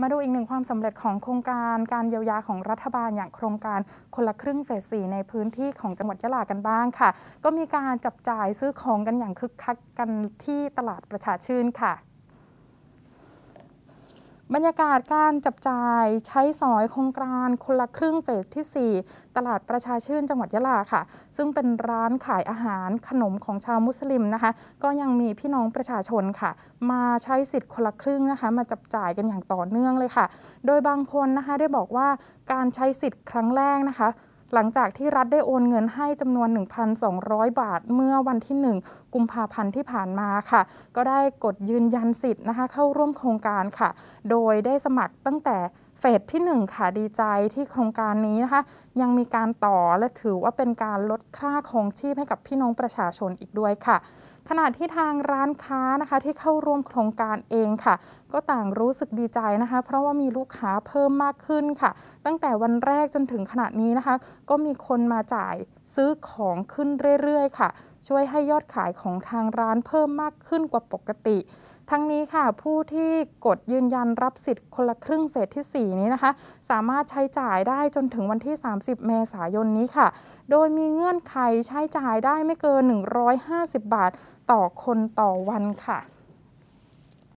มาดูอีกหนึ่งความสำเร็จของโครงการการเยียวยาของรัฐบาลอย่างโครงการคนละครึ่งเฟสสีในพื้นที่ของจังหวัดยะลากันบ้างค่ะ ก็มีการจับจ่ายซื้อของกันอย่างคึกคักกันที่ตลาดประชาชื่นค่ะบรรยากาศการจับจ่าย ใช้สอยโครงการคนละครึ่งเฟสที่4ตลาดประชาชื่นจังหวัดยะลาค่ะ ซึ่งเป็นร้านขายอาหารขนมของชาวมุสลิมนะคะ ก็ยังมีพี่น้องประชาชนค่ะ มาใช้สิทธิ์คนละครึ่งนะคะ มาจับจ่ายกันอย่างต่อเนื่องเลยค่ะ โดยบางคนนะคะ ได้บอกว่าการใช้สิทธิ์ครั้งแรกนะคะหลังจากที่รัฐได้โอนเงินให้จำนวน 1,200 บาทเมื่อวันที่ 1 กุมภาพันธ์ที่ผ่านมาค่ะ ก็ได้กดยืนยันสิทธิ์นะคะ เข้าร่วมโครงการค่ะ โดยได้สมัครตั้งแต่ฟสที่1ค่ะดีใจที่โครงการนี้นะคะ ยังมีการต่อและถือว่าเป็นการลดค่าคงชีพให้กับพี่น้องประชาชนอีกด้วยค่ะขณะที่ทางร้านค้านะคะที่เข้าร่วมโครงการเองค่ะ ก็ต่างรู้สึกดีใจนะคะ เพราะว่ามีลูกค้าเพิ่มมากขึ้นค่ะ ตั้งแต่วันแรกจนถึงขณะนี้นะคะ ก็มีคนมาจ่ายซื้อของขึ้นเรื่อยๆค่ะ ช่วยให้ยอดขายของทางร้านเพิ่มมากขึ้นกว่าปกติทั้งนี้ค่ะ ผู้ที่กดยืนยันรับสิทธิ์ คนละครึ่งเฟสที่ 4 นี้นะคะ สามารถใช้จ่ายได้จนถึงวันที่ 30 เมษายนนี้ค่ะ โดยมีเงื่อนไขใช้จ่ายได้ไม่เกิน 150 บาทต่อคนต่อวันค่ะ